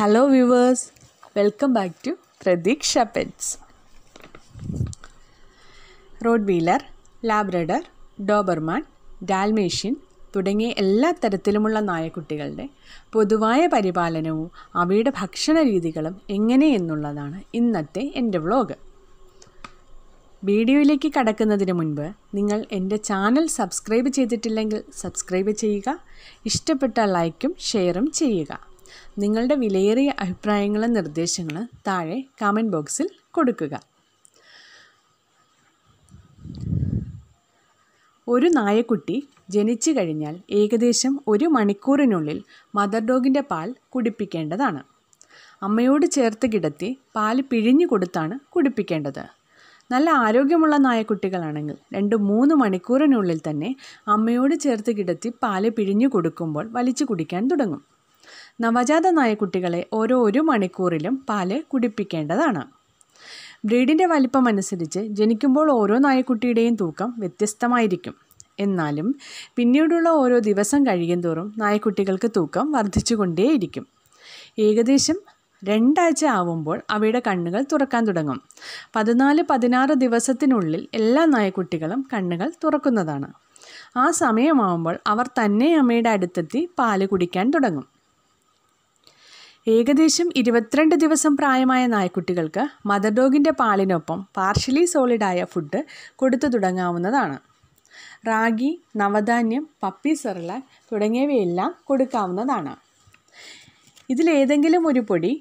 hello viewers welcome back to Pratheeksha pets rottweiler labrador doberman dalmatian തുടങ്ങിയ എല്ലാ തരത്തിലുമുള്ള നായക്കുട്ടികളുടെ പൊതുവായ പരിപാലനവും അവയുടെ ഭക്ഷണ രീതികളും എങ്ങനെയെന്നുള്ളതാണ് ഇന്നത്തെ എൻ്റെ വ്ളോഗ് വീഡിയോയിലേക്ക് കടക്കുന്നതിന് മുൻപ് നിങ്ങൾ എൻ്റെ ചാനൽ സബ്സ്ക്രൈബ് ചെയ്തിട്ടില്ലെങ്കിൽ സബ്സ്ക്രൈബ് ചെയ്യുക ഇഷ്ടപ്പെട്ട ലൈക്കും ഷെയറും ചെയ്യുക നിങ്ങളുടെ വിലയേറിയ അഭിപ്രായങ്ങളും നിർദ്ദേശങ്ങളും താഴെ കമൻറ്റ് ബോക്സിൽ കൊടുക്കുക ഒരു നായക്കുട്ടി ജനിച്ചു കഴിഞ്ഞാൽ ഏകദേശം ഒരു മണിക്കൂറിനുള്ളിൽ മദർ ഡോഗിൻ്റെ പാൽ കുടിപ്പിക്കേണ്ടതാണ് അമ്മയോട് ചേർത്ത് കിടത്തി പാൽ പിഴിഞ്ഞു കൊടുത്താണ് കുടിപ്പിക്കേണ്ടത് നല്ല ആരോഗ്യമുള്ള നായക്കുട്ടികളാണെങ്കിൽ രണ്ട് മൂന്ന് മണിക്കൂറിനുള്ളിൽ തന്നെ അമ്മയോട് ചേർത്ത് കിടത്തി പാല് പിഴിഞ്ഞു കൊടുക്കുമ്പോൾ വലിച്ചു കുടിക്കാൻ തുടങ്ങും നവജാത കുട്ടികളെ ഓരോ ഒരു മണിക്കൂറിലും പാല് കുടിപ്പിക്കേണ്ടതാണ് ബ്രീഡിൻ്റെ വലിപ്പം അനുസരിച്ച് ജനിക്കുമ്പോൾ ഓരോ നായക്കുട്ടിയുടെയും തൂക്കം വ്യത്യസ്തമായിരിക്കും എന്നാലും പിന്നീടുള്ള ഓരോ ദിവസം തോറും നായക്കുട്ടികൾക്ക് തൂക്കം വർദ്ധിച്ചുകൊണ്ടേയിരിക്കും ഏകദേശം രണ്ടാഴ്ച ആവുമ്പോൾ അവയുടെ കണ്ണുകൾ തുറക്കാൻ തുടങ്ങും പതിനാല് പതിനാറ് ദിവസത്തിനുള്ളിൽ എല്ലാ നായക്കുട്ടികളും കണ്ണുകൾ തുറക്കുന്നതാണ് ആ സമയമാവുമ്പോൾ അവർ തന്നെ അമ്മയുടെ അടുത്തെത്തി പാല് കുടിക്കാൻ തുടങ്ങും ഏകദേശം ഇരുപത്തിരണ്ട് ദിവസം പ്രായമായ നായ്ക്കുട്ടികൾക്ക് മദർ ഡോഗിൻ്റെ പാലിനൊപ്പം പാർഷ്യലി സോളിഡായ ഫുഡ് കൊടുത്തു തുടങ്ങാവുന്നതാണ് റാഗി നവധാന്യം പപ്പി സെറലാക് തുടങ്ങിയവയെല്ലാം കൊടുക്കാവുന്നതാണ് ഇതിലേതെങ്കിലും ഒരു പൊടി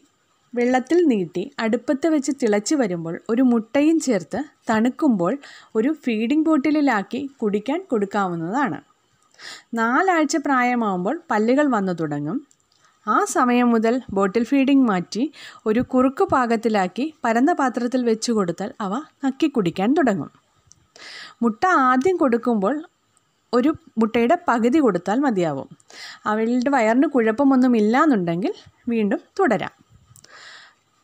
വെള്ളത്തിൽ നീട്ടി അടുപ്പത്ത് വെച്ച് തിളച്ച് വരുമ്പോൾ ഒരു മുട്ടയും ചേർത്ത് തണുക്കുമ്പോൾ ഒരു ഫീഡിംഗ് ബോട്ടിലിലാക്കി കുടിക്കാൻ കൊടുക്കാവുന്നതാണ് നാലാഴ്ച പ്രായമാവുമ്പോൾ പല്ലുകൾ വന്നു തുടങ്ങും ആ സമയം മുതൽ ബോട്ടിൽ ഫീഡിംഗ് മാറ്റി ഒരു കുറുക്ക് പാകത്തിലാക്കി പരന്ന പാത്രത്തിൽ വെച്ച് കൊടുത്താൽ അവ നക്കി കുടിക്കാൻ തുടങ്ങും മുട്ട ആദ്യം കൊടുക്കുമ്പോൾ ഒരു മുട്ടയുടെ പകുതി കൊടുത്താൽ മതിയാവും അവളുടെ വയറിന് കുഴപ്പമൊന്നും ഇല്ലാന്നുണ്ടെങ്കിൽ വീണ്ടും തുടരാം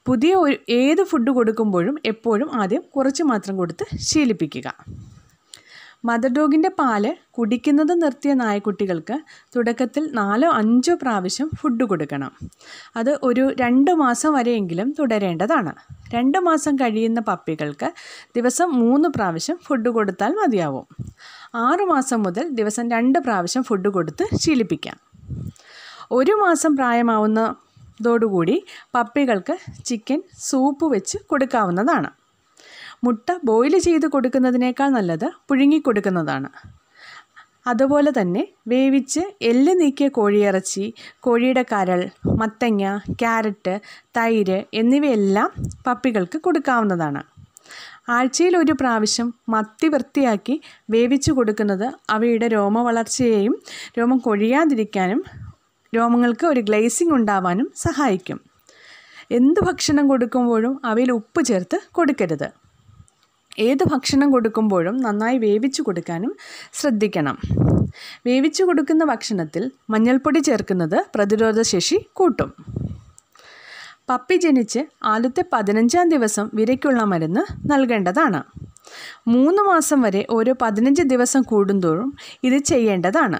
പുതിയ ഒരു ഏത് ഫുഡ് കൊടുക്കുമ്പോഴും എപ്പോഴും ആദ്യം കുറച്ച് മാത്രം കൊടുത്ത് ശീലിപ്പിക്കുക മദർ ഡോഗിൻ്റെ പാല് കുടിക്കുന്നത് നിർത്തിയ നായക്കുട്ടികൾക്ക് തുടക്കത്തിൽ നാലോ അഞ്ചോ പ്രാവശ്യം ഫുഡ് കൊടുക്കണം അത് ഒരു രണ്ട് മാസം വരെയെങ്കിലും തുടരേണ്ടതാണ് രണ്ട് മാസം കഴിയുന്ന പപ്പികൾക്ക് ദിവസം മൂന്ന് പ്രാവശ്യം ഫുഡ് കൊടുത്താൽ മതിയാവും ആറു മാസം മുതൽ ദിവസം രണ്ട് പ്രാവശ്യം ഫുഡ് കൊടുത്ത് ശീലിപ്പിക്കാം ഒരു മാസം പ്രായമാവുന്നതോടുകൂടി പപ്പികൾക്ക് ചിക്കൻ സൂപ്പ് വെച്ച് കൊടുക്കാവുന്നതാണ് മുട്ട ബോയിൽ ചെയ്ത് കൊടുക്കുന്നതിനേക്കാൾ നല്ലത് പുഴുങ്ങിക്കൊടുക്കുന്നതാണ് അതുപോലെ തന്നെ വേവിച്ച് എല്ല് നീക്കിയ കോഴിയിറച്ചി കോഴിയുടെ കരൾ മത്തങ്ങ ക്യാരറ്റ് തൈര് എന്നിവയെല്ലാം പപ്പികൾക്ക് കൊടുക്കാവുന്നതാണ് ആഴ്ചയിൽ ഒരു പ്രാവശ്യം മത്തി വൃത്തിയാക്കി വേവിച്ച് കൊടുക്കുന്നത് അവയുടെ രോമ വളർച്ചയെയും രോമം കൊഴിയാതിരിക്കാനും രോമങ്ങൾക്ക് ഒരു ഗ്ലേസിംഗ് ഉണ്ടാവാനും സഹായിക്കും എന്ത് ഭക്ഷണം കൊടുക്കുമ്പോഴും അവയിൽ ഉപ്പ് ചേർത്ത് കൊടുക്കരുത് ഏത് ഭക്ഷണം കൊടുക്കുമ്പോഴും നന്നായി വേവിച്ചു കൊടുക്കാനും ശ്രദ്ധിക്കണം വേവിച്ചു കൊടുക്കുന്ന ഭക്ഷണത്തിൽ മഞ്ഞൾപ്പൊടി ചേർക്കുന്നത് പ്രതിരോധശേഷി കൂട്ടും പപ്പി ജനിച്ച് ആദ്യത്തെ പതിനഞ്ചാം ദിവസം വിരയ്ക്കുള്ള മരുന്ന് നൽകേണ്ടതാണ് മൂന്ന് മാസം വരെ ഓരോ പതിനഞ്ച് ദിവസം കൂടുന്തോറും ഇത് ചെയ്യേണ്ടതാണ്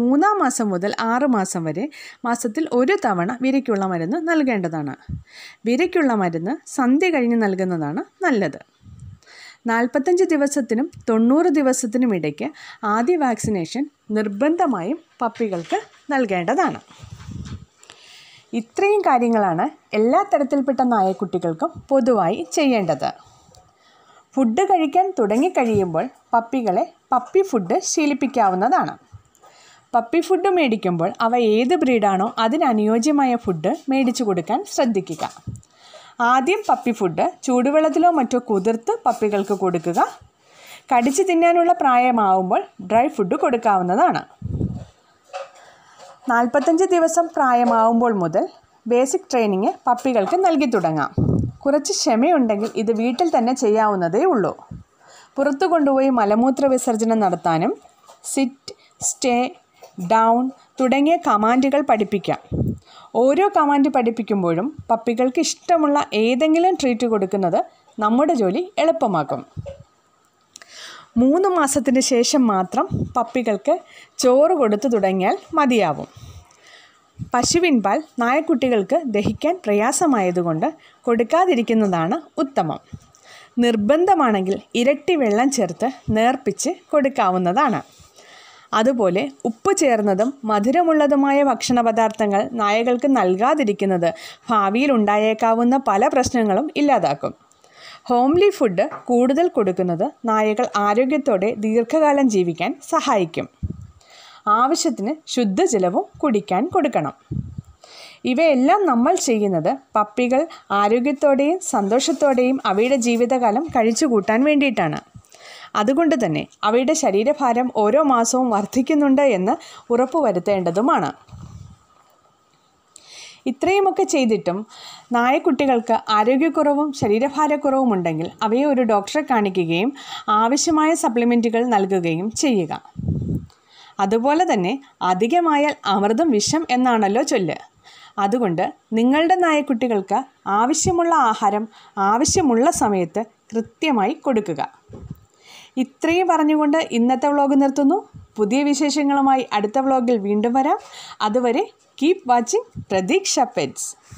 മൂന്നാം മാസം മുതൽ ആറ് മാസം വരെ മാസത്തിൽ ഒരു തവണ വിരയ്ക്കുള്ള മരുന്ന് നൽകേണ്ടതാണ് വിരയ്ക്കുള്ള മരുന്ന് സന്ധ്യ കഴിഞ്ഞ് നൽകുന്നതാണ് നല്ലത് നാൽപ്പത്തഞ്ച് ദിവസത്തിനും തൊണ്ണൂറ് ദിവസത്തിനും ഇടയ്ക്ക് ആദ്യ വാക്സിനേഷൻ നിർബന്ധമായും പപ്പികൾക്ക് നൽകേണ്ടതാണ് ഇത്രയും കാര്യങ്ങളാണ് എല്ലാ തരത്തിൽപ്പെട്ട നായക്കുട്ടികൾക്കും പൊതുവായി ചെയ്യേണ്ടത് ഫുഡ് കഴിക്കാൻ തുടങ്ങിക്കഴിയുമ്പോൾ പപ്പികളെ പപ്പി ഫുഡ് ശീലിപ്പിക്കാവുന്നതാണ് പപ്പി ഫുഡ് മേടിക്കുമ്പോൾ അവ ഏത് ബ്രീഡാണോ അതിനനുയോജ്യമായ ഫുഡ് മേടിച്ചു കൊടുക്കാൻ ശ്രദ്ധിക്കുക ആദ്യം പപ്പി ഫുഡ് ചൂടുവെള്ളത്തിലോ മറ്റോ കുതിർത്ത് പപ്പികൾക്ക് കൊടുക്കുക കടിച്ചു തിന്നാനുള്ള പ്രായമാവുമ്പോൾ ഡ്രൈ ഫുഡ് കൊടുക്കാവുന്നതാണ് നാൽപ്പത്തഞ്ച് ദിവസം പ്രായമാവുമ്പോൾ മുതൽ ബേസിക് ട്രെയിനിങ് പപ്പികൾക്ക് നൽകി തുടങ്ങാം കുറച്ച് ക്ഷമയുണ്ടെങ്കിൽ ഇത് വീട്ടിൽ തന്നെ ചെയ്യാവുന്നതേ ഉള്ളൂ പുറത്തു കൊണ്ടുപോയി മലമൂത്ര വിസർജനം നടത്താനും സിറ്റ് സ്റ്റേ ഡൗൺ തുടങ്ങിയ കമാൻഡുകൾ പഠിപ്പിക്കാം ഓരോ കമാൻഡ് പഠിപ്പിക്കുമ്പോഴും പപ്പികൾക്ക് ഇഷ്ടമുള്ള ഏതെങ്കിലും ട്രീറ്റ് കൊടുക്കുന്നത് നമ്മുടെ ജോലി എളുപ്പമാക്കും മൂന്ന് മാസത്തിന് ശേഷം മാത്രം പപ്പികൾക്ക് ചോറ് കൊടുത്തു തുടങ്ങിയാൽ മതിയാവും പശുവിൻ പാൽ നായക്കുട്ടികൾക്ക് ദഹിക്കാൻ പ്രയാസമായതുകൊണ്ട് കൊടുക്കാതിരിക്കുന്നതാണ് ഉത്തമം നിർബന്ധമാണെങ്കിൽ ഇരട്ടി വെള്ളം ചേർത്ത് നേർപ്പിച്ച് കൊടുക്കാവുന്നതാണ് അതുപോലെ ഉപ്പ് ചേർന്നതും മധുരമുള്ളതുമായ ഭക്ഷണ പദാർത്ഥങ്ങൾ നായകൾക്ക് നൽകാതിരിക്കുന്നത് ഭാവിയിൽ ഉണ്ടായേക്കാവുന്ന പല പ്രശ്നങ്ങളും ഇല്ലാതാക്കും ഹോംലി ഫുഡ് കൂടുതൽ കൊടുക്കുന്നത് നായകൾ ആരോഗ്യത്തോടെ ദീർഘകാലം ജീവിക്കാൻ സഹായിക്കും ആവശ്യത്തിന് ശുദ്ധജലവും കുടിക്കാൻ കൊടുക്കണം ഇവയെല്ലാം നമ്മൾ ചെയ്യുന്നത് പപ്പികൾ ആരോഗ്യത്തോടെയും സന്തോഷത്തോടെയും അവയുടെ ജീവിതകാലം കഴിച്ചു കൂട്ടാൻ വേണ്ടിയിട്ടാണ് അതുകൊണ്ട് തന്നെ അവയുടെ ശരീരഭാരം ഓരോ മാസവും വർദ്ധിക്കുന്നുണ്ട് എന്ന് ഉറപ്പുവരുത്തേണ്ടതുമാണ് ഇത്രയുമൊക്കെ ചെയ്തിട്ടും നായക്കുട്ടികൾക്ക് ആരോഗ്യക്കുറവും ശരീരഭാരക്കുറവും ഉണ്ടെങ്കിൽ അവയെ ഒരു ഡോക്ടറെ കാണിക്കുകയും ആവശ്യമായ സപ്ലിമെൻറ്റുകൾ നൽകുകയും ചെയ്യുക അതുപോലെ തന്നെ അധികമായാൽ അമൃതം വിഷം എന്നാണല്ലോ ചൊല്ല് അതുകൊണ്ട് നിങ്ങളുടെ നായക്കുട്ടികൾക്ക് ആവശ്യമുള്ള ആഹാരം ആവശ്യമുള്ള സമയത്ത് കൃത്യമായി കൊടുക്കുക ഇത്രയും പറഞ്ഞുകൊണ്ട് ഇന്നത്തെ വ്ളോഗ് നിർത്തുന്നു പുതിയ വിശേഷങ്ങളുമായി അടുത്ത വ്ളോഗിൽ വീണ്ടും വരാം അതുവരെ കീപ് വാച്ചിങ് പ്രതീക്ഷ പെറ്റ്സ്